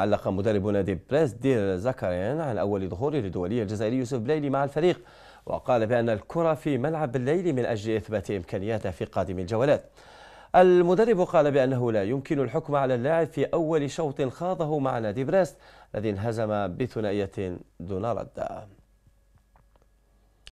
علق مدرب نادي بريس دير زكريان عن أول ظهور لدولي الجزائري يوسف بليلي مع الفريق وقال بأن الكرة في ملعب الليل من أجل إثبات إمكانياته في قادم الجولات المدرب قال بأنه لا يمكن الحكم على اللاعب في أول شوط خاضه مع نادي بريست الذي انهزم بثنائية دون رد